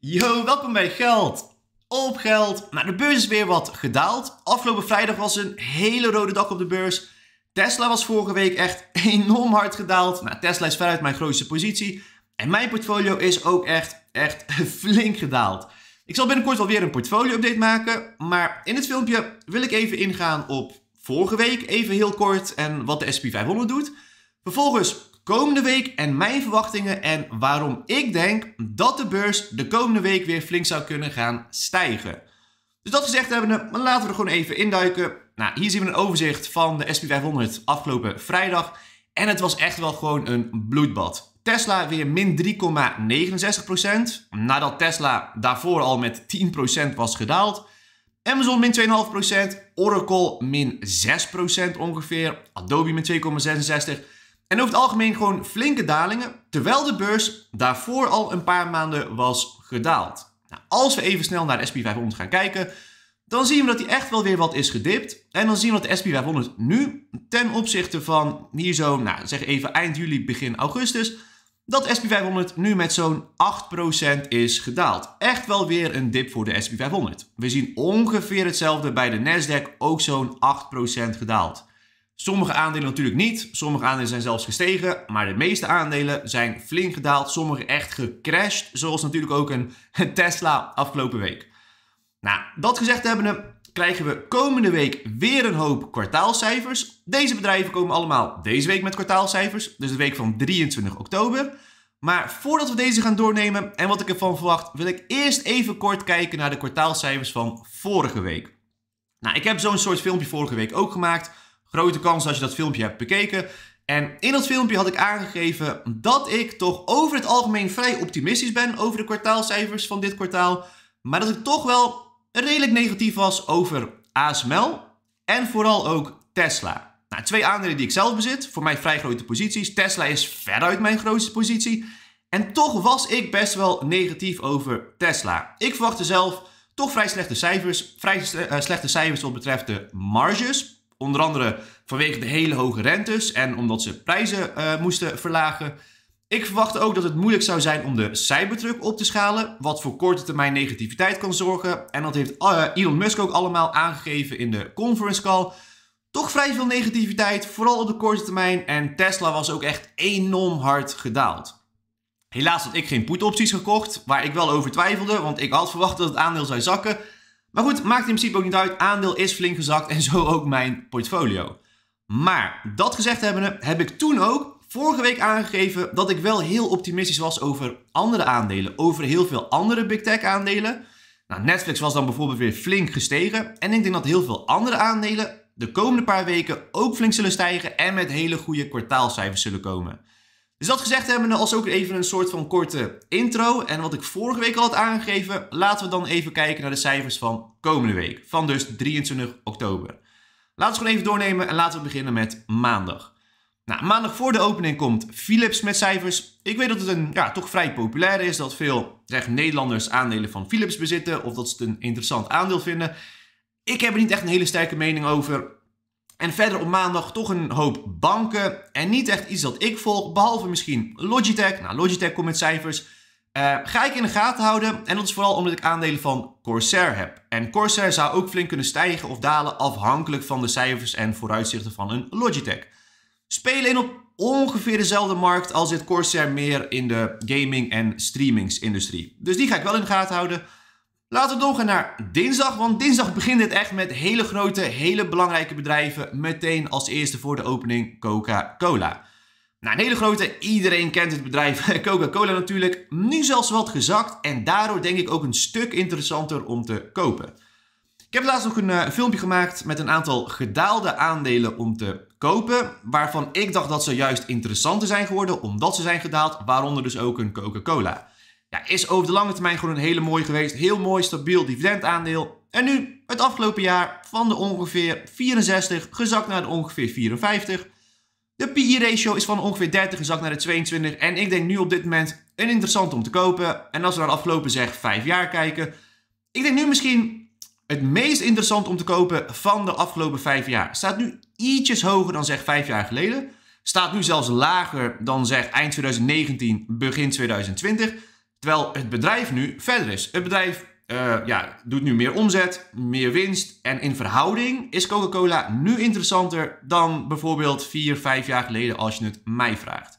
Yo, welkom bij Geld. Op geld. Nou, de beurs is weer wat gedaald. Afgelopen vrijdag was een hele rode dag op de beurs. Tesla was vorige week echt enorm hard gedaald. Nou, Tesla is veruit mijn grootste positie. En mijn portfolio is ook echt, echt flink gedaald. Ik zal binnenkort wel weer een portfolio-update maken. Maar in het filmpje wil ik even ingaan op vorige week, even heel kort, en wat de SP 500 doet. Vervolgens komende week en mijn verwachtingen en waarom ik denk dat de beurs de komende week weer flink zou kunnen gaan stijgen. Dus dat gezegd hebben, we, laten we er gewoon even induiken. Nou, hier zien we een overzicht van de SP 500 afgelopen vrijdag. En het was echt wel gewoon een bloedbad. Tesla weer min 3,69%. Nadat Tesla daarvoor al met 10% was gedaald. Amazon min 2,5%. Oracle min 6% ongeveer. Adobe min 2,66%. En over het algemeen gewoon flinke dalingen, terwijl de beurs daarvoor al een paar maanden was gedaald. Nou, als we even snel naar de SP500 gaan kijken, dan zien we dat die echt wel weer wat is gedipt. En dan zien we dat de SP500 nu ten opzichte van hier zo, nou, zeg even eind juli, begin augustus, dat SP500 nu met zo'n 8% is gedaald. Echt wel weer een dip voor de SP500. We zien ongeveer hetzelfde bij de Nasdaq, ook zo'n 8% gedaald. Sommige aandelen natuurlijk niet. Sommige aandelen zijn zelfs gestegen. Maar de meeste aandelen zijn flink gedaald. Sommige echt gecrashed. Zoals natuurlijk ook een Tesla afgelopen week. Nou, dat gezegd hebbende krijgen we komende week weer een hoop kwartaalcijfers. Deze bedrijven komen allemaal deze week met kwartaalcijfers. Dus de week van 23 oktober. Maar voordat we deze gaan doornemen en wat ik ervan verwacht, wil ik eerst even kort kijken naar de kwartaalcijfers van vorige week. Nou, ik heb zo'n soort filmpje vorige week ook gemaakt Grote kans als je dat filmpje hebt bekeken. En in dat filmpje had ik aangegeven dat ik toch over het algemeen vrij optimistisch ben over de kwartaalcijfers van dit kwartaal. Maar dat ik toch wel redelijk negatief was over ASML en vooral ook Tesla. Nou, twee aandelen die ik zelf bezit, voor mij vrij grote posities. Tesla is veruit mijn grootste positie. En toch was ik best wel negatief over Tesla. Ik verwachtte zelf toch vrij slechte cijfers. Vrij eh, slechte cijfers wat betreft de marges. Onder andere vanwege de hele hoge rentes en omdat ze prijzen eh, moesten verlagen. Ik verwacht ook dat het moeilijk zou zijn om de Cybertruck op te schalen, wat voor korte termijn negativiteit kan zorgen. En dat heeft eh, Elon Musk ook allemaal aangegeven in de conference call. Toch vrij veel negativiteit, vooral op de korte termijn. En Tesla was ook echt enorm hard gedaald. Helaas had ik geen put-opties gekocht, waar ik wel over twijfelde, want ik had verwacht dat het aandeel zou zakken. Maar goed, maakt in principe ook niet uit. Aandeel is flink gezakt en zo ook mijn portfolio. Maar dat gezegd hebbende, heb ik toen ook vorige week aangegeven dat ik wel heel optimistisch was over andere aandelen, over heel veel andere big tech aandelen. Nou, Netflix was dan bijvoorbeeld weer flink gestegen en ik denk dat heel veel andere aandelen de komende paar weken ook flink zullen stijgen en met hele goede kwartaalcijfers zullen komen. Dus dat gezegd hebben, als ook even een soort van korte intro. En wat ik vorige week al had aangegeven, laten we dan even kijken naar de cijfers van komende week. Van dus 23 oktober. Laten we gewoon even doornemen en laten we beginnen met maandag. Nou, maandag voor de opening komt Philips met cijfers. Ik weet dat het een, ja, toch vrij populair is, dat veel Nederlanders aandelen van Philips bezitten of dat ze het een interessant aandeel vinden. Ik heb er niet echt een hele sterke mening over. En verder op maandag toch een hoop banken. En niet echt iets dat ik volg, behalve misschien Logitech. Nou, Logitech komt met cijfers. Eh, ga ik in de gaten houden. En dat is vooral omdat ik aandelen van Corsair heb. En Corsair zou ook flink kunnen stijgen of dalen afhankelijk van de cijfers en vooruitzichten van een Logitech. Spelen in op ongeveer dezelfde markt als dit Corsair meer in de gaming- en streamingsindustrie. Dus die ga ik wel in de gaten houden. Laten we doorgaan naar dinsdag, want dinsdag begint het echt met hele grote, hele belangrijke bedrijven. Meteen als eerste voor de opening Coca-Cola. Nou, een hele grote, iedereen kent het bedrijf Coca-Cola natuurlijk. Nu zelfs wat gezakt en daardoor denk ik ook een stuk interessanter om te kopen. Ik heb laatst nog een eh, filmpje gemaakt met een aantal gedaalde aandelen om te kopen. Waarvan ik dacht dat ze juist interessanter zijn geworden omdat ze zijn gedaald, waaronder dus ook een Coca-Cola ja, is over de lange termijn gewoon een hele mooie geweest. Heel mooi stabiel dividendaandeel. En nu, het afgelopen jaar, van de ongeveer 64 gezakt naar de ongeveer 54. De PE-ratio is van ongeveer 30 gezakt naar de 22. En ik denk nu op dit moment een interessant om te kopen. En als we naar de afgelopen zeg 5 jaar kijken. Ik denk nu misschien het meest interessant om te kopen van de afgelopen 5 jaar. Staat nu ietsjes hoger dan zeg 5 jaar geleden. Staat nu zelfs lager dan zeg eind 2019, begin 2020. Terwijl het bedrijf nu verder is. Het bedrijf eh, ja, doet nu meer omzet, meer winst. En in verhouding is Coca-Cola nu interessanter dan bijvoorbeeld 4, 5 jaar geleden als je het mij vraagt.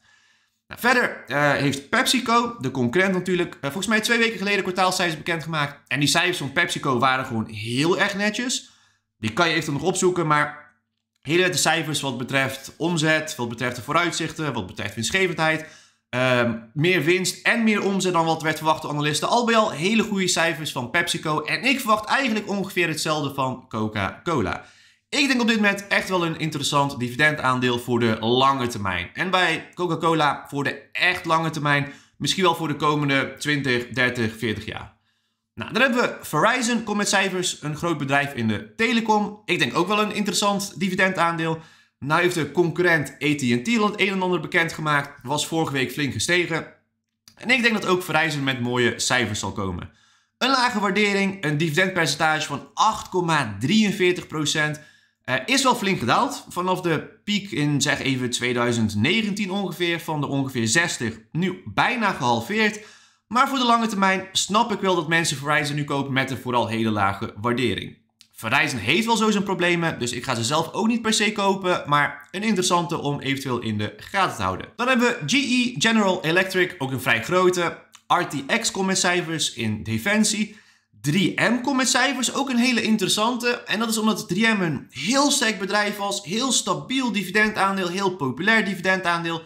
Nou, verder eh, heeft PepsiCo, de concurrent natuurlijk, eh, volgens mij twee weken geleden kwartaalcijfers bekendgemaakt. En die cijfers van PepsiCo waren gewoon heel erg netjes. Die kan je even nog opzoeken, maar hele nette cijfers wat betreft omzet, wat betreft de vooruitzichten, wat betreft winstgevendheid. Ehm, meer winst en meer omzet dan wat werd verwacht door analisten. Al bij al hele goede cijfers van PepsiCo. En ik verwacht eigenlijk ongeveer hetzelfde van Coca-Cola. Ik denk op dit moment echt wel een interessant dividendaandeel voor de lange termijn. En bij Coca-Cola voor de echt lange termijn. Misschien wel voor de komende 20, 30, 40 jaar. Nou, dan hebben we Verizon, komt met cijfers. Een groot bedrijf in de telecom. Ik denk ook wel een interessant dividendaandeel. Nou heeft de concurrent AT&T land een en ander bekendgemaakt. Was vorige week flink gestegen. En ik denk dat ook Verizon met mooie cijfers zal komen. Een lage waardering, een dividendpercentage van 8,43% eh, is wel flink gedaald. Vanaf de piek in zeg even 2019 ongeveer, van de ongeveer 60, nu bijna gehalveerd. Maar voor de lange termijn snap ik wel dat mensen Verizon nu kopen met een vooral hele lage waardering. Verizon heeft wel zo zijn problemen, dus ik ga ze zelf ook niet per se kopen, maar een interessante om eventueel in de gaten te houden. Dan hebben we GE General Electric, ook een vrij grote. RTX komt cijfers in defensie. 3M komt cijfers, ook een hele interessante. En dat is omdat 3M een heel sterk bedrijf was, heel stabiel dividendaandeel, heel populair dividendaandeel.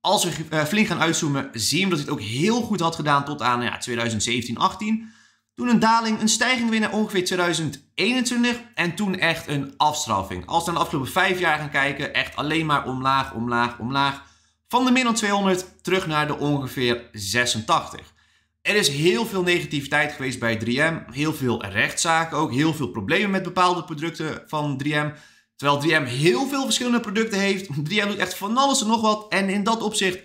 Als we eh, flink gaan uitzoomen, zien we dat hij het ook heel goed had gedaan tot aan ja, 2017, 18. Toen een daling, een stijging weer naar ongeveer 2021 en toen echt een afstraffing. Als we naar de afgelopen vijf jaar gaan kijken, echt alleen maar omlaag, omlaag, omlaag. Van de min dan 200 terug naar de ongeveer 86. Er is heel veel negativiteit geweest bij 3M, heel veel rechtszaken ook, heel veel problemen met bepaalde producten van 3M. Terwijl 3M heel veel verschillende producten heeft. 3M doet echt van alles en nog wat en in dat opzicht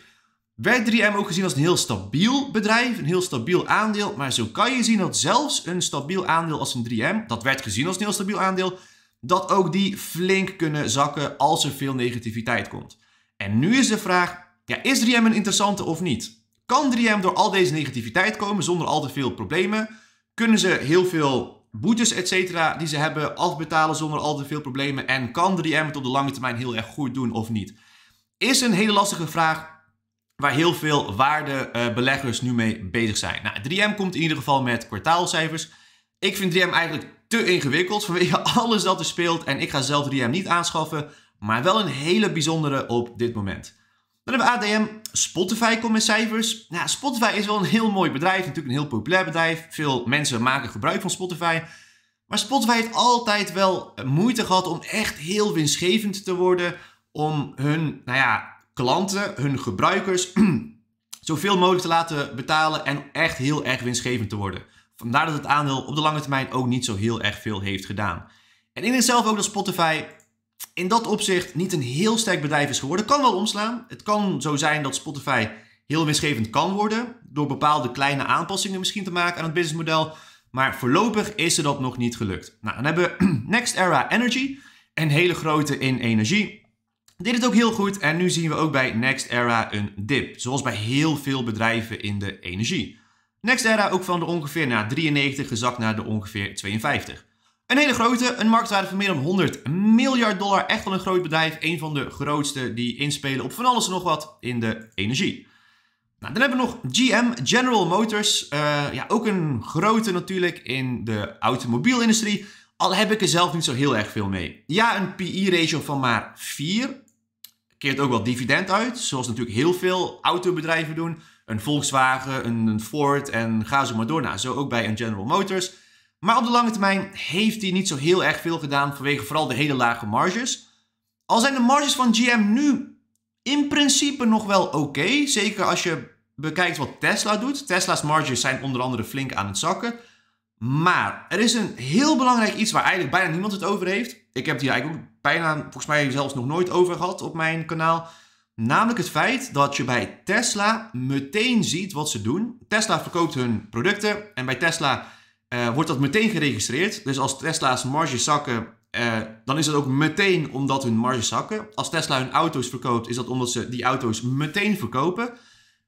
werd 3M ook gezien als een heel stabiel bedrijf, een heel stabiel aandeel. Maar zo kan je zien dat zelfs een stabiel aandeel als een 3M, dat werd gezien als een heel stabiel aandeel, dat ook die flink kunnen zakken als er veel negativiteit komt. En nu is de vraag, ja, is 3M een interessante of niet? Kan 3M door al deze negativiteit komen zonder al te veel problemen? Kunnen ze heel veel boetes, et cetera, die ze hebben afbetalen zonder al te veel problemen? En kan 3M het op de lange termijn heel erg goed doen of niet? Is een hele lastige vraag waar heel veel waardebeleggers eh, nu mee bezig zijn. Nou, 3M komt in ieder geval met kwartaalcijfers. Ik vind 3M eigenlijk te ingewikkeld vanwege alles dat er speelt en ik ga zelf 3M niet aanschaffen, maar wel een hele bijzondere op dit moment. Dan hebben we ADM. Spotify komt met cijfers. Nou, Spotify is wel een heel mooi bedrijf, natuurlijk een heel populair bedrijf. Veel mensen maken gebruik van Spotify. Maar Spotify heeft altijd wel moeite gehad om echt heel winstgevend te worden. Om hun nou ja, klanten, hun gebruikers, zoveel mogelijk te laten betalen en echt heel erg winstgevend te worden. Vandaar dat het aandeel op de lange termijn ook niet zo heel erg veel heeft gedaan. En ik denk zelf ook dat Spotify in dat opzicht niet een heel sterk bedrijf is geworden. Kan wel omslaan. Het kan zo zijn dat Spotify heel winstgevend kan worden. Door bepaalde kleine aanpassingen misschien te maken aan het businessmodel. Maar voorlopig is er dat nog niet gelukt. Nou, dan hebben we Next Era Energy. Een hele grote in energie. Dit is ook heel goed en nu zien we ook bij Next Era een dip, zoals bij heel veel bedrijven in de energie. Next Era ook van de ongeveer naar 93 gezakt naar de ongeveer 52. Een hele grote, een marktwaarde van meer dan 100 miljard dollar. Echt wel een groot bedrijf, een van de grootste die inspelen op van alles en nog wat in de energie. Nou, dan hebben we nog GM, General Motors. Eh, ja, ook een grote natuurlijk in de automobielindustrie. Al heb ik er zelf niet zo heel erg veel mee. Ja, een PI-ratio van maar 4 keert ook wel dividend uit. Zoals natuurlijk heel veel autobedrijven doen. Een Volkswagen, een, Ford en ga zo maar door. Nou, zo ook bij een General Motors. Maar op de lange termijn heeft hij niet zo heel erg veel gedaan vanwege vooral de hele lage marges. Al zijn de marges van GM nu in principe nog wel oké. zeker als je bekijkt wat Tesla doet. Tesla's marges zijn onder andere flink aan het zakken. Maar er is een heel belangrijk iets waar eigenlijk bijna niemand het over heeft. Ik heb het hier eigenlijk ook bijna, volgens mij zelfs nog nooit over gehad op mijn kanaal. Namelijk het feit dat je bij Tesla meteen ziet wat ze doen. Tesla verkoopt hun producten en bij Tesla eh, wordt dat meteen geregistreerd. Dus als Tesla's marges zakken, eh, dan is dat ook meteen omdat hun marges zakken. Als Tesla hun auto's verkoopt, is dat omdat ze die auto's meteen verkopen.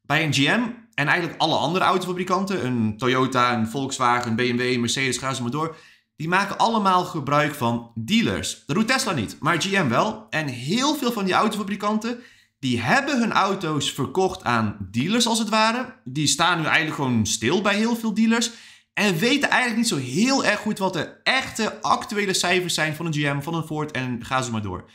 Bij een GM en eigenlijk alle andere autofabrikanten, een Toyota, een Volkswagen, een BMW, Mercedes, ga ze maar door, die maken allemaal gebruik van dealers. Dat doet Tesla niet, maar GM wel. En heel veel van die autofabrikanten, die hebben hun auto's verkocht aan dealers als het ware. Die staan nu eigenlijk gewoon stil bij heel veel dealers. En weten eigenlijk niet zo heel erg goed wat de echte actuele cijfers zijn van een GM, van een Ford en ga ze maar door.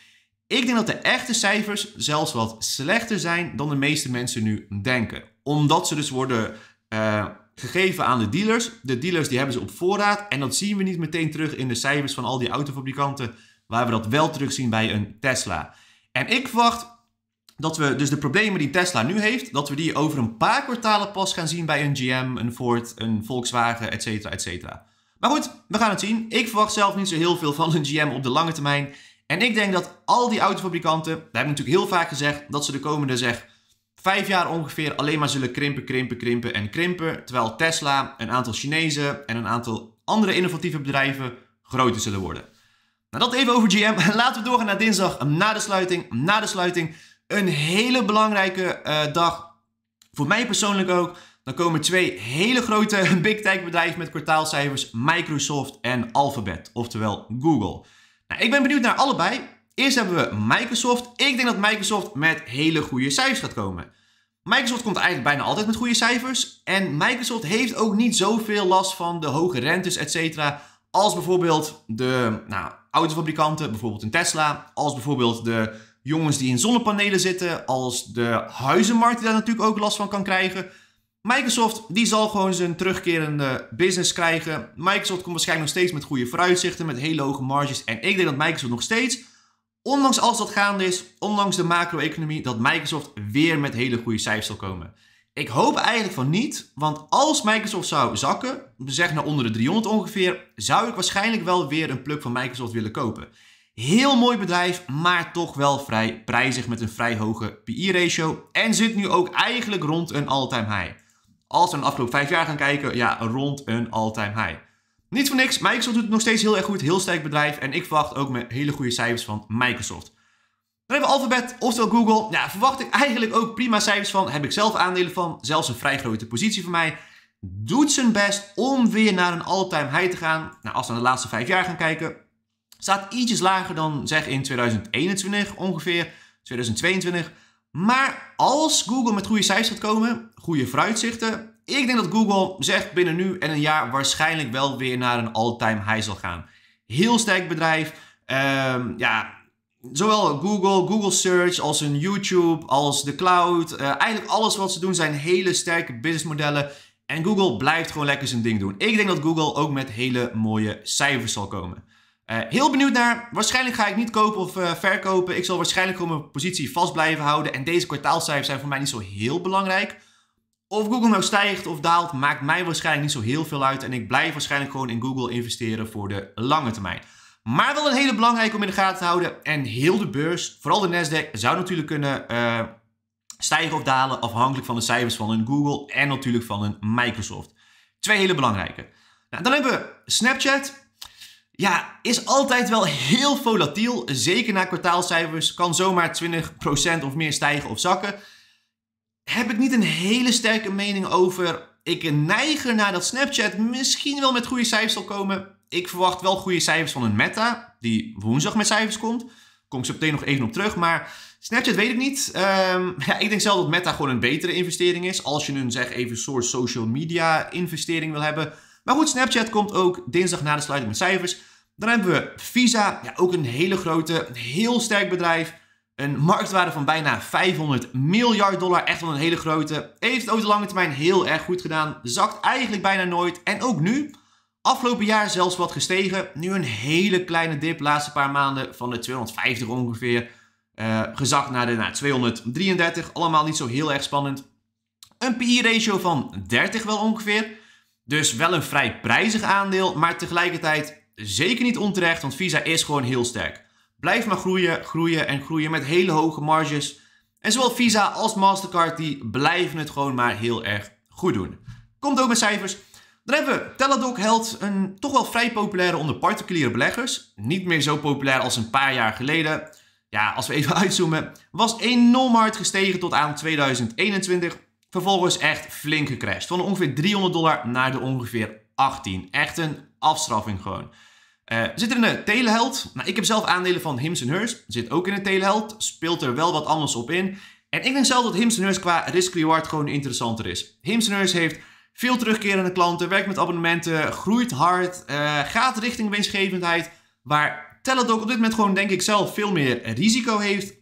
Ik denk dat de echte cijfers zelfs wat slechter zijn dan de meeste mensen nu denken. Omdat ze dus worden eh, gegeven aan de dealers. De dealers die hebben ze op voorraad. En dat zien we niet meteen terug in de cijfers van al die autofabrikanten. Waar we dat wel terugzien bij een Tesla. En ik verwacht dat we dus de problemen die Tesla nu heeft, dat we die over een paar kwartalen pas gaan zien bij een GM, een Ford, een Volkswagen, et cetera, et cetera. Maar goed, we gaan het zien. Ik verwacht zelf niet zo heel veel van een GM op de lange termijn. En ik denk dat al die autofabrikanten, we hebben natuurlijk heel vaak gezegd dat ze de komende zeg vijf jaar ongeveer alleen maar zullen krimpen, krimpen, krimpen en krimpen. Terwijl Tesla, een aantal Chinezen en een aantal andere innovatieve bedrijven groter zullen worden. Nou, dat even over GM. Laten we doorgaan naar dinsdag, na de sluiting. Na de sluiting een hele belangrijke eh, dag. Voor mij persoonlijk ook. Dan komen twee hele grote big tech bedrijven met kwartaalcijfers: Microsoft en Alphabet, oftewel Google. Nou, ik ben benieuwd naar allebei. Eerst hebben we Microsoft. Ik denk dat Microsoft met hele goede cijfers gaat komen. Microsoft komt eigenlijk bijna altijd met goede cijfers. En Microsoft heeft ook niet zoveel last van de hoge rentes, et cetera. Als bijvoorbeeld de nou, autofabrikanten, bijvoorbeeld een Tesla. Als bijvoorbeeld de jongens die in zonnepanelen zitten. Als de huizenmarkt die daar natuurlijk ook last van kan krijgen. Microsoft die zal gewoon zijn terugkerende business krijgen. Microsoft komt waarschijnlijk nog steeds met goede vooruitzichten, met hele hoge marges. En ik denk dat Microsoft nog steeds, ondanks alles dat gaande is, ondanks de macro-economie, dat Microsoft weer met hele goede cijfers zal komen. Ik hoop eigenlijk van niet, want als Microsoft zou zakken, zeg naar onder de 300 ongeveer, zou ik waarschijnlijk wel weer een pluk van Microsoft willen kopen. Heel mooi bedrijf, maar toch wel vrij prijzig met een vrij hoge PI-ratio e en zit nu ook eigenlijk rond een all-time high als we de afgelopen vijf jaar gaan kijken, ja, rond een all-time high. Niet voor niks, Microsoft doet het nog steeds heel erg goed, heel sterk bedrijf. En ik verwacht ook met hele goede cijfers van Microsoft. Dan hebben we Alphabet, oftewel Google. Ja, verwacht ik eigenlijk ook prima cijfers van. Heb ik zelf aandelen van, zelfs een vrij grote positie voor mij. Doet zijn best om weer naar een all-time high te gaan. Nou, als we naar de laatste vijf jaar gaan kijken, staat ietsjes lager dan zeg in 2021 ongeveer, 2022. Maar als Google met goede cijfers gaat komen, goede vooruitzichten. Ik denk dat Google zegt binnen nu en een jaar waarschijnlijk wel weer naar een all-time high zal gaan. Heel sterk bedrijf. Ehm, ja, zowel Google, Google Search als een YouTube, als de cloud. Eh, eigenlijk alles wat ze doen zijn hele sterke businessmodellen. En Google blijft gewoon lekker zijn ding doen. Ik denk dat Google ook met hele mooie cijfers zal komen. Eh, heel benieuwd naar. Waarschijnlijk ga ik niet kopen of eh, verkopen. Ik zal waarschijnlijk gewoon mijn positie vast blijven houden. En deze kwartaalcijfers zijn voor mij niet zo heel belangrijk. Of Google nou stijgt of daalt, maakt mij waarschijnlijk niet zo heel veel uit. En ik blijf waarschijnlijk gewoon in Google investeren voor de lange termijn. Maar wel een hele belangrijke om in de gaten te houden. En heel de beurs, vooral de Nasdaq, zou natuurlijk kunnen eh, stijgen of dalen. Afhankelijk van de cijfers van een Google en natuurlijk van een Microsoft. Twee hele belangrijke. Nou, dan hebben we Snapchat. Ja, is altijd wel heel volatiel. Zeker na kwartaalcijfers kan zomaar 20% of meer stijgen of zakken. Heb ik niet een hele sterke mening over. Ik neig naar dat Snapchat misschien wel met goede cijfers zal komen. Ik verwacht wel goede cijfers van een Meta, die woensdag met cijfers komt. Kom ik zo meteen nog even op terug. Maar Snapchat weet ik niet. Ehm, ja, ik denk zelf dat Meta gewoon een betere investering is. Als je een zeg even soort social media investering wil hebben. Maar goed, Snapchat komt ook dinsdag na de sluiting met cijfers. Dan hebben we Visa, ja, ook een hele grote, een heel sterk bedrijf. Een marktwaarde van bijna 500 miljard dollar, echt wel een hele grote. Heeft het over de lange termijn heel erg goed gedaan. Zakt eigenlijk bijna nooit. En ook nu, afgelopen jaar zelfs wat gestegen. Nu een hele kleine dip, laatste paar maanden van de 250 ongeveer. Eh, gezakt naar de 233. Allemaal niet zo heel erg spannend. Een PI-ratio e van 30 wel ongeveer. Dus wel een vrij prijzig aandeel, maar tegelijkertijd zeker niet onterecht, want Visa is gewoon heel sterk. Blijf maar groeien, groeien en groeien met hele hoge marges. En zowel Visa als Mastercard die blijven het gewoon maar heel erg goed doen. Komt ook met cijfers. Dan hebben we Teladoc Health, een toch wel vrij populaire onder particuliere beleggers. Niet meer zo populair als een paar jaar geleden. Ja, als we even uitzoomen, was enorm hard gestegen tot aan 2021. Vervolgens echt flink gecrashed. Van ongeveer 300 dollar naar de ongeveer 18. Echt een afstraffing gewoon. Eh, zit er in de teleheld. Nou, ik heb zelf aandelen van Hims Hers. Zit ook in de teleheld. Speelt er wel wat anders op in. En ik denk zelf dat Hims Hers qua risk-reward gewoon interessanter is. Hims Hers heeft veel terugkerende klanten. Werkt met abonnementen. Groeit hard. Eh, gaat richting winstgevendheid. Waar Teladoc op dit moment gewoon denk ik zelf veel meer risico heeft.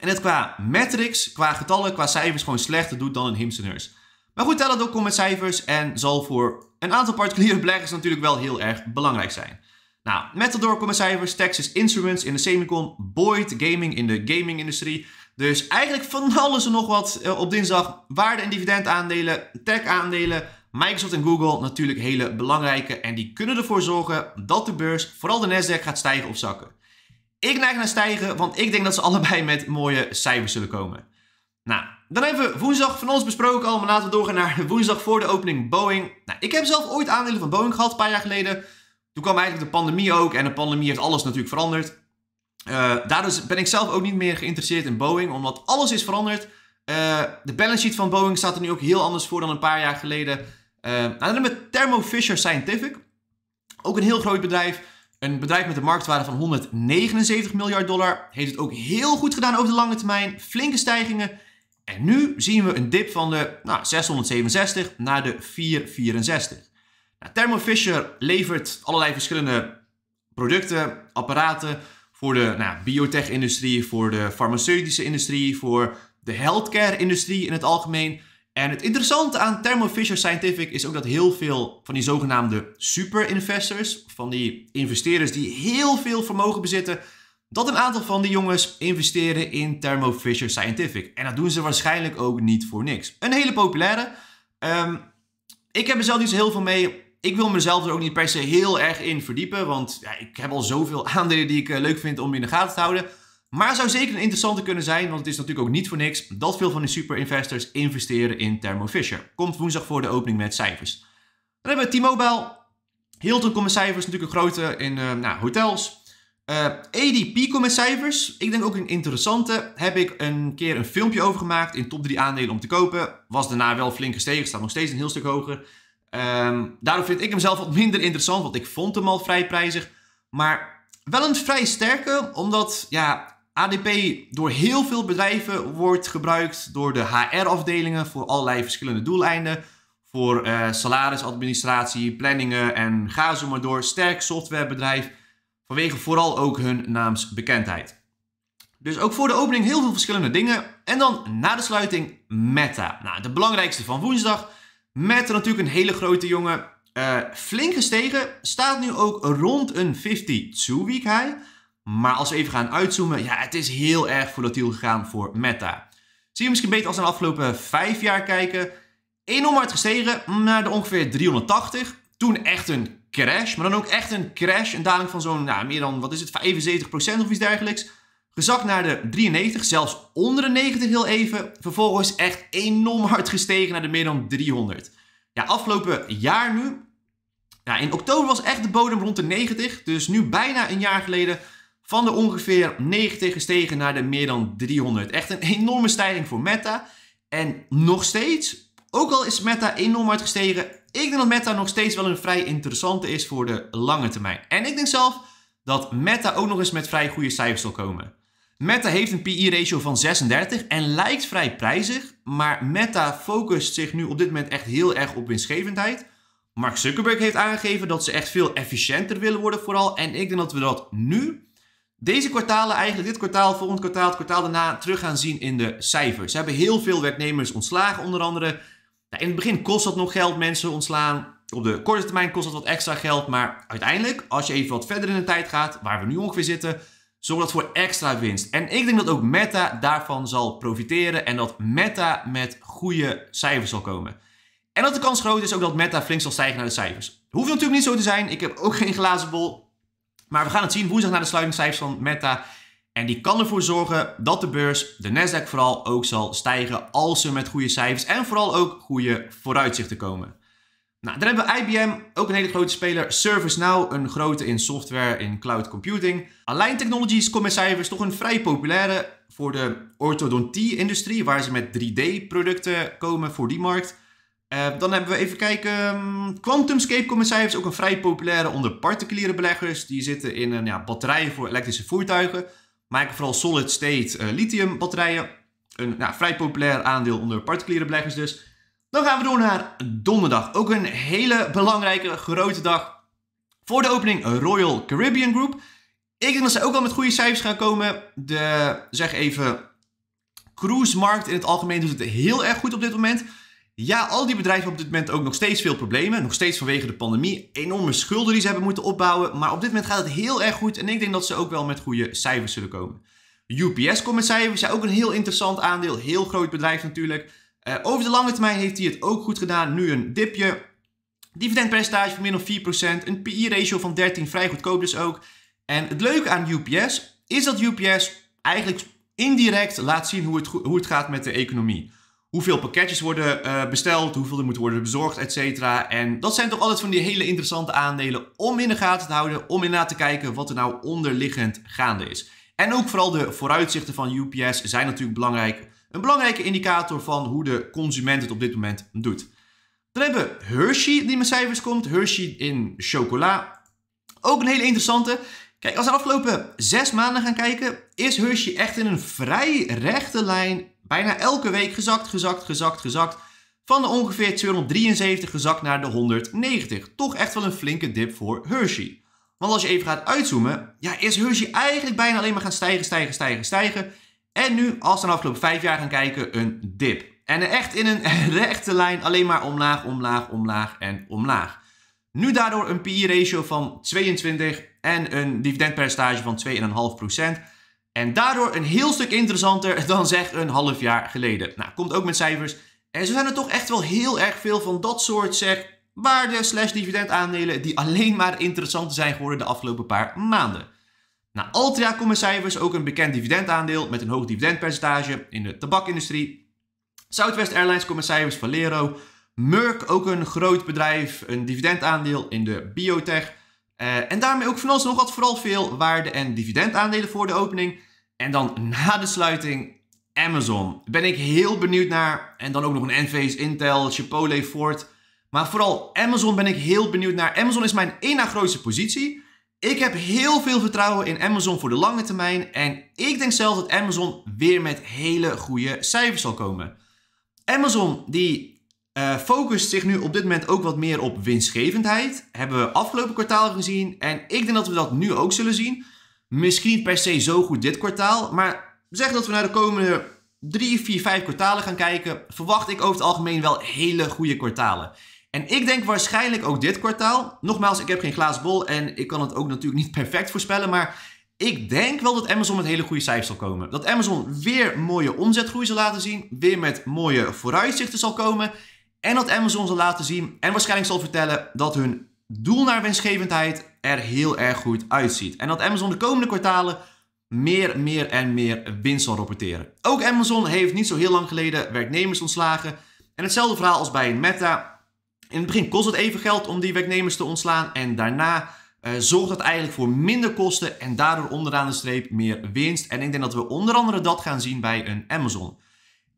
En het qua metrics, qua getallen, qua cijfers gewoon slechter doet dan een himseneurs. Maar goed, tellen komt met cijfers en zal voor een aantal particuliere beleggers natuurlijk wel heel erg belangrijk zijn. Nou, Metador komt met cijfers, Texas Instruments in de semicon, Boyd Gaming in de gaming-industrie. Dus eigenlijk van alles en nog wat eh, op dinsdag. Waarde- en dividendaandelen, tech-aandelen, Microsoft en Google natuurlijk hele belangrijke. En die kunnen ervoor zorgen dat de beurs, vooral de Nasdaq, gaat stijgen of zakken. Ik neig naar stijgen, want ik denk dat ze allebei met mooie cijfers zullen komen. Nou, dan hebben we woensdag van ons besproken al, maar laten we doorgaan naar woensdag voor de opening Boeing. Nou, ik heb zelf ooit aandelen van Boeing gehad, een paar jaar geleden. Toen kwam eigenlijk de pandemie ook en de pandemie heeft alles natuurlijk veranderd. Uh, eh, daardoor dus ben ik zelf ook niet meer geïnteresseerd in Boeing, omdat alles is veranderd. Eh, de balance sheet van Boeing staat er nu ook heel anders voor dan een paar jaar geleden. Eh, nou, dan hebben we Thermo Fisher Scientific. Ook een heel groot bedrijf. Een bedrijf met een marktwaarde van 179 miljard dollar heeft het ook heel goed gedaan over de lange termijn. Flinke stijgingen. En nu zien we een dip van de nou, 667 naar de 464. Nou, Thermo Fisher levert allerlei verschillende producten, apparaten voor de nou, biotech-industrie, voor de farmaceutische industrie, voor de healthcare-industrie in het algemeen. En het interessante aan Thermo Fisher Scientific is ook dat heel veel van die zogenaamde investors, van die investeerders die heel veel vermogen bezitten, dat een aantal van die jongens investeren in Thermo Fisher Scientific. En dat doen ze waarschijnlijk ook niet voor niks. Een hele populaire. Ehm, ik heb er zelf niet zo heel veel mee. Ik wil mezelf er ook niet per se heel erg in verdiepen, want ja, ik heb al zoveel aandelen die ik eh, leuk vind om in de gaten te houden. Maar zou zeker een interessante kunnen zijn, want het is natuurlijk ook niet voor niks dat veel van super investors investeren in Thermo Fisher. Komt woensdag voor de opening met cijfers. Dan hebben we T-Mobile. Hilton komt cijfers, natuurlijk een grote in eh, nou, hotels. Uh, eh, ADP komt met cijfers. Ik denk ook een interessante. Heb ik een keer een filmpje over gemaakt in top 3 aandelen om te kopen. Was daarna wel flink gestegen, staat nog steeds een heel stuk hoger. Um, ehm, daarom vind ik hem zelf wat minder interessant, want ik vond hem al vrij prijzig. Maar wel een vrij sterke, omdat ja, ADP door heel veel bedrijven wordt gebruikt door de HR-afdelingen voor allerlei verschillende doeleinden. Voor uh, salarisadministratie, planningen en ga zo maar door. Sterk softwarebedrijf vanwege vooral ook hun naamsbekendheid. Dus ook voor de opening heel veel verschillende dingen. En dan na de sluiting Meta. Nou, de belangrijkste van woensdag. Meta natuurlijk een hele grote jongen. Eh, flink gestegen. Staat nu ook rond een 52-week high. Maar als we even gaan uitzoomen, ja, het is heel erg volatiel gegaan voor Meta. Zie je misschien beter als we de afgelopen 5 jaar kijken. Enorm hard gestegen naar de ongeveer 380. Toen echt een crash, maar dan ook echt een crash. Een daling van zo'n, nou, meer dan, wat is het, 75% of iets dergelijks. Gezakt naar de 93, zelfs onder de 90 heel even. Vervolgens echt enorm hard gestegen naar de meer dan 300. Ja, afgelopen jaar nu. Ja, in oktober was echt de bodem rond de 90. Dus nu bijna een jaar geleden van de ongeveer 90 gestegen naar de meer dan 300. Echt een enorme stijging voor Meta. En nog steeds, ook al is Meta enorm hard gestegen, ik denk dat Meta nog steeds wel een vrij interessante is voor de lange termijn. En ik denk zelf dat Meta ook nog eens met vrij goede cijfers zal komen. Meta heeft een pi e ratio van 36 en lijkt vrij prijzig, maar Meta focust zich nu op dit moment echt heel erg op winstgevendheid. Mark Zuckerberg heeft aangegeven dat ze echt veel efficiënter willen worden vooral en ik denk dat we dat nu deze kwartalen, eigenlijk dit kwartaal, volgend kwartaal, het kwartaal daarna, terug gaan zien in de cijfers. Ze hebben heel veel werknemers ontslagen, onder andere. Nou, in het begin kost dat nog geld, mensen ontslaan. Op de korte termijn kost dat wat extra geld, maar uiteindelijk, als je even wat verder in de tijd gaat, waar we nu ongeveer zitten, zorgt dat voor extra winst. En ik denk dat ook Meta daarvan zal profiteren en dat Meta met goede cijfers zal komen. En dat de kans groot is ook dat Meta flink zal stijgen naar de cijfers. Hoeft natuurlijk niet zo te zijn, ik heb ook geen glazen bol. Maar we gaan het zien woensdag naar de sluitingscijfers van Meta. En die kan ervoor zorgen dat de beurs, de Nasdaq vooral, ook zal stijgen als ze met goede cijfers en vooral ook goede vooruitzichten komen. Nou, dan hebben we IBM, ook een hele grote speler. ServiceNow, een grote in software in cloud computing. Align Technologies komt met cijfers toch een vrij populaire voor de orthodontie-industrie, waar ze met 3D-producten komen voor die markt. Eh, dan hebben we even kijken. Ehm, QuantumScape Commissaris is ook een vrij populaire onder particuliere beleggers. Die zitten in een, ja, batterijen voor elektrische voertuigen. Maken vooral solid-state eh, lithium batterijen. Een ja, vrij populair aandeel onder particuliere beleggers dus. Dan gaan we door naar donderdag. Ook een hele belangrijke grote dag voor de opening Royal Caribbean Group. Ik denk dat ze ook wel met goede cijfers gaan komen. De, zeg even, cruise markt in het algemeen doet het heel erg goed op dit moment. Ja, al die bedrijven hebben op dit moment ook nog steeds veel problemen. Nog steeds vanwege de pandemie. Enorme schulden die ze hebben moeten opbouwen. Maar op dit moment gaat het heel erg goed. En ik denk dat ze ook wel met goede cijfers zullen komen. UPS komt met cijfers. Ja, ook een heel interessant aandeel. Heel groot bedrijf natuurlijk. Eh, over de lange termijn heeft hij het ook goed gedaan. Nu een dipje. Dividendpercentage van min of 4%. Een PI-ratio van 13. Vrij goedkoop dus ook. En het leuke aan UPS is dat UPS eigenlijk indirect laat zien hoe het, hoe het gaat met de economie hoeveel pakketjes worden eh, besteld, hoeveel er moeten worden bezorgd, et cetera. En dat zijn toch altijd van die hele interessante aandelen om in de gaten te houden, om in na te kijken wat er nou onderliggend gaande is. En ook vooral de vooruitzichten van UPS zijn natuurlijk belangrijk. Een belangrijke indicator van hoe de consument het op dit moment doet. Dan hebben we Hershey die met cijfers komt. Hershey in chocola. Ook een hele interessante. Kijk, als we de afgelopen zes maanden gaan kijken, is Hershey echt in een vrij rechte lijn bijna elke week gezakt, gezakt, gezakt, gezakt. Van de ongeveer 273 gezakt naar de 190. Toch echt wel een flinke dip voor Hershey. Want als je even gaat uitzoomen, ja, is Hershey eigenlijk bijna alleen maar gaan stijgen, stijgen, stijgen, stijgen. En nu, als we de afgelopen 5 jaar gaan kijken, een dip. En echt in een rechte lijn alleen maar omlaag, omlaag, omlaag en omlaag. Nu daardoor een pi e ratio van 22 en een dividendpercentage van 2,5%. En daardoor een heel stuk interessanter dan zeg een half jaar geleden. Nou, komt ook met cijfers. En zo zijn er toch echt wel heel erg veel van dat soort zeg waarde slash dividend aandelen die alleen maar interessant zijn geworden de afgelopen paar maanden. Nou, Altria komt cijfers, ook een bekend dividendaandeel met een hoog dividendpercentage in de tabakindustrie. Southwest Airlines komen cijfers, Valero. Merck, ook een groot bedrijf, een dividendaandeel in de biotech. Eh, en daarmee ook van ons nog wat vooral veel waarde- en dividendaandelen voor de opening. En dan na de sluiting Amazon. Ben ik heel benieuwd naar. En dan ook nog een NV's, Intel, Chipotle, Ford. Maar vooral Amazon ben ik heel benieuwd naar. Amazon is mijn één na grootste positie. Ik heb heel veel vertrouwen in Amazon voor de lange termijn. En ik denk zelf dat Amazon weer met hele goede cijfers zal komen. Amazon die eh, focust zich nu op dit moment ook wat meer op winstgevendheid. Hebben we afgelopen kwartaal gezien. En ik denk dat we dat nu ook zullen zien. Misschien niet per se zo goed dit kwartaal. Maar zeg dat we naar de komende drie, vier, vijf kwartalen gaan kijken. Verwacht ik over het algemeen wel hele goede kwartalen. En ik denk waarschijnlijk ook dit kwartaal. Nogmaals, ik heb geen glazen bol en ik kan het ook natuurlijk niet perfect voorspellen. Maar ik denk wel dat Amazon met hele goede cijfers zal komen. Dat Amazon weer mooie omzetgroei zal laten zien. Weer met mooie vooruitzichten zal komen. En dat Amazon zal laten zien en waarschijnlijk zal vertellen dat hun doel naar winstgevendheid er heel erg goed uitziet. En dat Amazon de komende kwartalen meer, meer en meer winst zal rapporteren. Ook Amazon heeft niet zo heel lang geleden werknemers ontslagen. En hetzelfde verhaal als bij Meta. In het begin kost het even geld om die werknemers te ontslaan. En daarna eh, zorgt dat eigenlijk voor minder kosten en daardoor onderaan de streep meer winst. En ik denk dat we onder andere dat gaan zien bij een Amazon.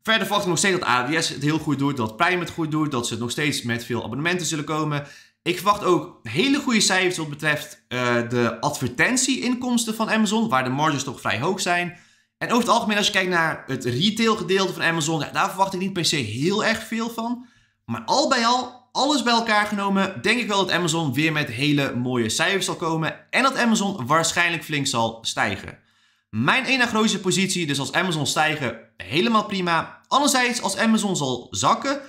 Verder verwacht ik nog steeds dat AWS het heel goed doet, dat Prime het goed doet, dat ze nog steeds met veel abonnementen zullen komen. Ik verwacht ook hele goede cijfers wat betreft uh, de advertentieinkomsten van Amazon, waar de marges toch vrij hoog zijn. En over het algemeen, als je kijkt naar het retail gedeelte van Amazon, daar verwacht ik niet per se heel erg veel van. Maar al bij al, alles bij elkaar genomen, denk ik wel dat Amazon weer met hele mooie cijfers zal komen. En dat Amazon waarschijnlijk flink zal stijgen. Mijn ene grootste positie, dus als Amazon stijgen, helemaal prima. Anderzijds, als Amazon zal zakken,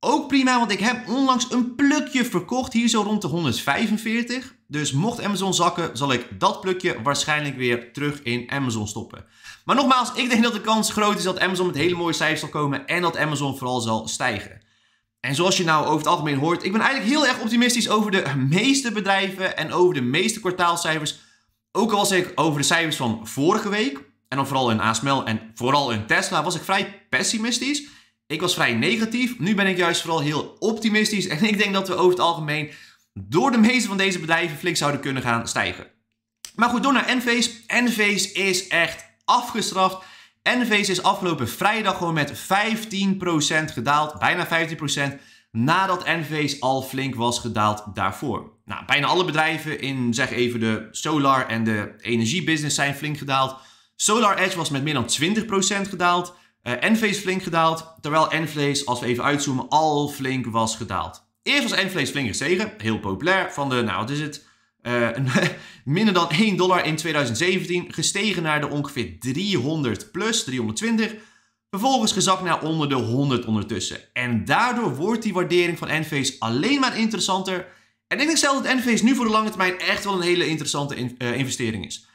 ook prima, want ik heb onlangs een plukje verkocht, hier zo rond de 145. Dus mocht Amazon zakken, zal ik dat plukje waarschijnlijk weer terug in Amazon stoppen. Maar nogmaals, ik denk dat de kans groot is dat Amazon met hele mooie cijfers zal komen en dat Amazon vooral zal stijgen. En zoals je nou over het algemeen hoort, ik ben eigenlijk heel erg optimistisch over de meeste bedrijven en over de meeste kwartaalcijfers ook al was ik over de cijfers van vorige week, en dan vooral in ASML en vooral in Tesla, was ik vrij pessimistisch. Ik was vrij negatief. Nu ben ik juist vooral heel optimistisch. En ik denk dat we over het algemeen door de meeste van deze bedrijven flink zouden kunnen gaan stijgen. Maar goed, door naar NVS. NVS is echt afgestraft. NVS is afgelopen vrijdag gewoon met 15% gedaald. Bijna 15% nadat NV's al flink was gedaald daarvoor. Nou, bijna alle bedrijven in zeg even de solar en de energiebusiness zijn flink gedaald. Solar Edge was met meer dan 20% gedaald. Uh, flink gedaald, terwijl Enphase, als we even uitzoomen, al flink was gedaald. Eerst was Enphase flink gestegen, heel populair, van de, nou wat is het, eh, minder dan 1 dollar in 2017, gestegen naar de ongeveer 300 plus, 320. Vervolgens gezakt naar onder de 100 ondertussen. En daardoor wordt die waardering van NV's alleen maar interessanter. En ik denk zelf dat NV's nu voor de lange termijn echt wel een hele interessante eh, investering is.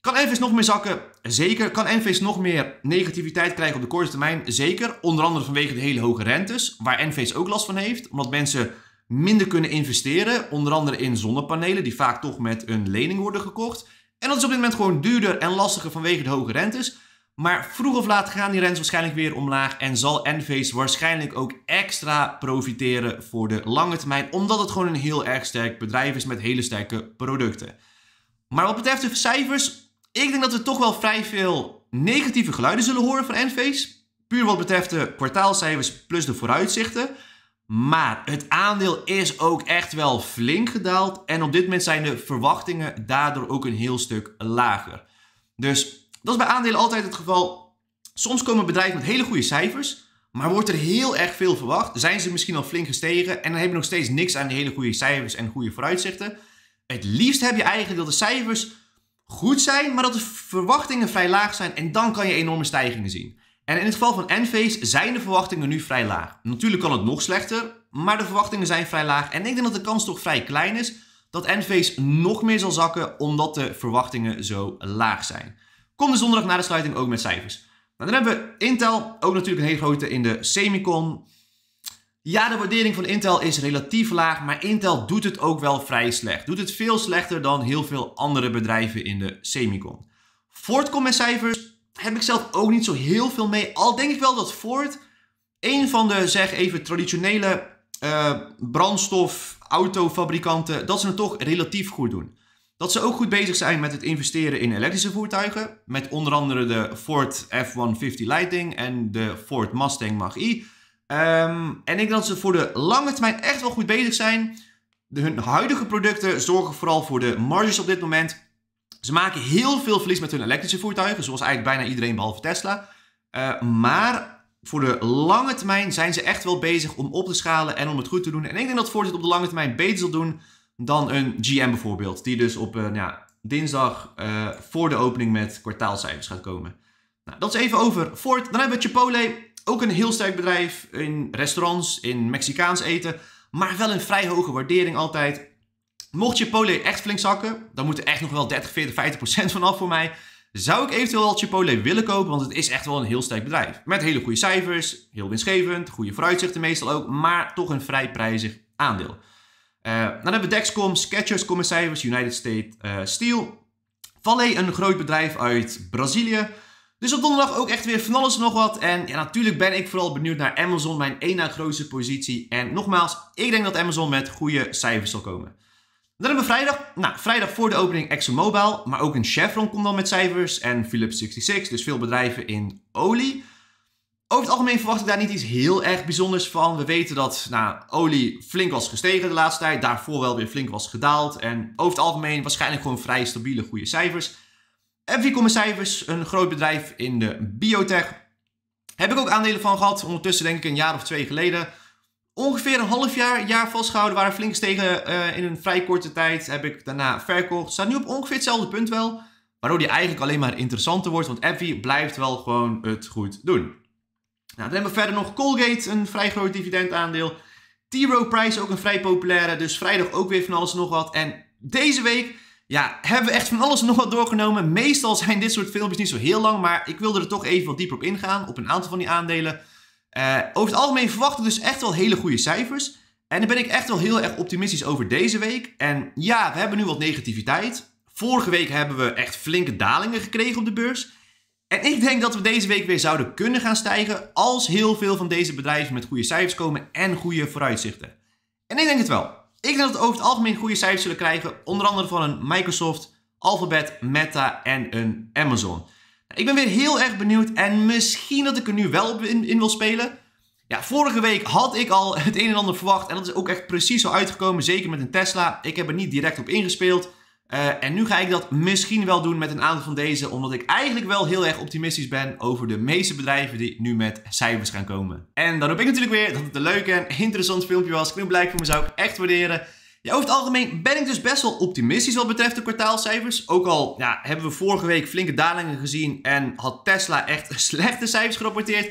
Kan NV's nog meer zakken? Zeker. Kan NV's nog meer negativiteit krijgen op de korte termijn? Zeker. Onder andere vanwege de hele hoge rentes, waar NV's ook last van heeft. Omdat mensen minder kunnen investeren. Onder andere in zonnepanelen, die vaak toch met een lening worden gekocht. En dat is op dit moment gewoon duurder en lastiger vanwege de hoge rentes. Maar vroeg of laat gaan die rents waarschijnlijk weer omlaag en zal Enphase waarschijnlijk ook extra profiteren voor de lange termijn, omdat het gewoon een heel erg sterk bedrijf is met hele sterke producten. Maar wat betreft de cijfers, ik denk dat we toch wel vrij veel negatieve geluiden zullen horen van Enphase. Puur wat betreft de kwartaalcijfers plus de vooruitzichten. Maar het aandeel is ook echt wel flink gedaald en op dit moment zijn de verwachtingen daardoor ook een heel stuk lager. Dus dat is bij aandelen altijd het geval. Soms komen bedrijven met hele goede cijfers, maar wordt er heel erg veel verwacht. Zijn ze misschien al flink gestegen en dan hebben nog steeds niks aan die hele goede cijfers en goede vooruitzichten. Het liefst heb je eigenlijk dat de cijfers goed zijn, maar dat de verwachtingen vrij laag zijn en dan kan je enorme stijgingen zien. En in het geval van Enphase zijn de verwachtingen nu vrij laag. Natuurlijk kan het nog slechter, maar de verwachtingen zijn vrij laag. En ik denk dat de kans toch vrij klein is dat Enphase nog meer zal zakken omdat de verwachtingen zo laag zijn. Kom de zondag na de sluiting ook met cijfers. Nou, dan hebben we Intel, ook natuurlijk een hele grote in de semicon. Ja, de waardering van Intel is relatief laag, maar Intel doet het ook wel vrij slecht. Doet het veel slechter dan heel veel andere bedrijven in de semicon. Ford komt met cijfers, heb ik zelf ook niet zo heel veel mee. Al denk ik wel dat Ford een van de, zeg even, traditionele uh, eh, brandstof, autofabrikanten, dat ze het toch relatief goed doen. Dat ze ook goed bezig zijn met het investeren in elektrische voertuigen, met onder andere de Ford F-150 Lightning en de Ford Mustang Mach-E. Ehm, en ik denk dat ze voor de lange termijn echt wel goed bezig zijn. De, hun huidige producten zorgen vooral voor de marges op dit moment. Ze maken heel veel verlies met hun elektrische voertuigen, zoals eigenlijk bijna iedereen behalve Tesla. Eh, maar voor de lange termijn zijn ze echt wel bezig om op te schalen en om het goed te doen. En ik denk dat Ford het op de lange termijn beter zal doen dan een GM bijvoorbeeld, die dus op eh, ja, dinsdag eh, voor de opening met kwartaalcijfers gaat komen. Nou, dat is even over Ford. Dan hebben we Chipotle, ook een heel sterk bedrijf in restaurants, in Mexicaans eten, maar wel een vrij hoge waardering altijd. Mocht Chipotle echt flink zakken, dan moeten echt nog wel 30, 40, 50 procent vanaf voor mij. Zou ik eventueel al Chipotle willen kopen, want het is echt wel een heel sterk bedrijf. Met hele goede cijfers, heel winstgevend, goede vooruitzichten meestal ook, maar toch een vrij prijzig aandeel. Eh, dan hebben we Dexcom, Sketchers Commerce United State eh, Steel. Vale, een groot bedrijf uit Brazilië. Dus op donderdag ook echt weer van alles nog wat. En ja, natuurlijk ben ik vooral benieuwd naar Amazon, mijn één na grootste positie. En nogmaals, ik denk dat Amazon met goede cijfers zal komen. Dan hebben we vrijdag. Nou, vrijdag voor de opening ExxonMobil, maar ook een Chevron komt dan met cijfers en Philips 66. Dus veel bedrijven in olie. Over het algemeen verwacht ik daar niet iets heel erg bijzonders van. We weten dat nou, olie flink was gestegen de laatste tijd, daarvoor wel weer flink was gedaald. En over het algemeen waarschijnlijk gewoon vrij stabiele goede cijfers. En cijfers? Een groot bedrijf in de biotech. Heb ik ook aandelen van gehad, ondertussen denk ik een jaar of twee geleden. Ongeveer een half jaar, jaar vastgehouden, waren flink stegen eh, in een vrij korte tijd. Heb ik daarna verkocht. Staat nu op ongeveer hetzelfde punt wel. Waardoor die eigenlijk alleen maar interessanter wordt, want Appy blijft wel gewoon het goed doen. Nou, dan hebben we verder nog Colgate, een vrij groot dividendaandeel. T. Rowe Price, ook een vrij populaire. Dus vrijdag ook weer van alles en nog wat. En deze week ja, hebben we echt van alles en nog wat doorgenomen. Meestal zijn dit soort filmpjes niet zo heel lang, maar ik wilde er toch even wat dieper op ingaan. Op een aantal van die aandelen. Eh, over het algemeen verwachten we dus echt wel hele goede cijfers. En daar ben ik echt wel heel erg optimistisch over deze week. En ja, we hebben nu wat negativiteit. Vorige week hebben we echt flinke dalingen gekregen op de beurs. En ik denk dat we deze week weer zouden kunnen gaan stijgen als heel veel van deze bedrijven met goede cijfers komen en goede vooruitzichten. En ik denk het wel. Ik denk dat we over het algemeen goede cijfers zullen krijgen, onder andere van een Microsoft, Alphabet, Meta en een Amazon. Ik ben weer heel erg benieuwd en misschien dat ik er nu wel op in, wil spelen. Ja, vorige week had ik al het een en ander verwacht en dat is ook echt precies zo uitgekomen, zeker met een Tesla. Ik heb er niet direct op ingespeeld. Eh, en nu ga ik dat misschien wel doen met een aantal van deze, omdat ik eigenlijk wel heel erg optimistisch ben over de meeste bedrijven die nu met cijfers gaan komen. En dan hoop ik natuurlijk weer dat het een leuk en interessant filmpje was. ben blij voor me zou ik echt waarderen. Ja, over het algemeen ben ik dus best wel optimistisch wat betreft de kwartaalcijfers. Ook al ja, hebben we vorige week flinke dalingen gezien en had Tesla echt slechte cijfers gerapporteerd.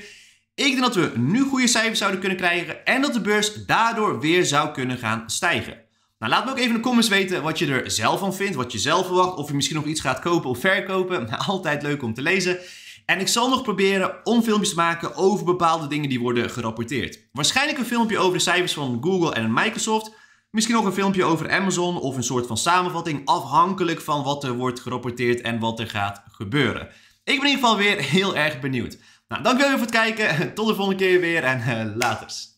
Ik denk dat we nu goede cijfers zouden kunnen krijgen en dat de beurs daardoor weer zou kunnen gaan stijgen. Nou, laat me ook even in de comments weten wat je er zelf van vindt, wat je zelf verwacht, of je misschien nog iets gaat kopen of verkopen. Altijd leuk om te lezen. En ik zal nog proberen om filmpjes te maken over bepaalde dingen die worden gerapporteerd. Waarschijnlijk een filmpje over de cijfers van Google en Microsoft. Misschien ook een filmpje over Amazon of een soort van samenvatting afhankelijk van wat er wordt gerapporteerd en wat er gaat gebeuren. Ik ben in ieder geval weer heel erg benieuwd. Nou, dankjewel voor het kijken. Tot de volgende keer weer en uh, laters.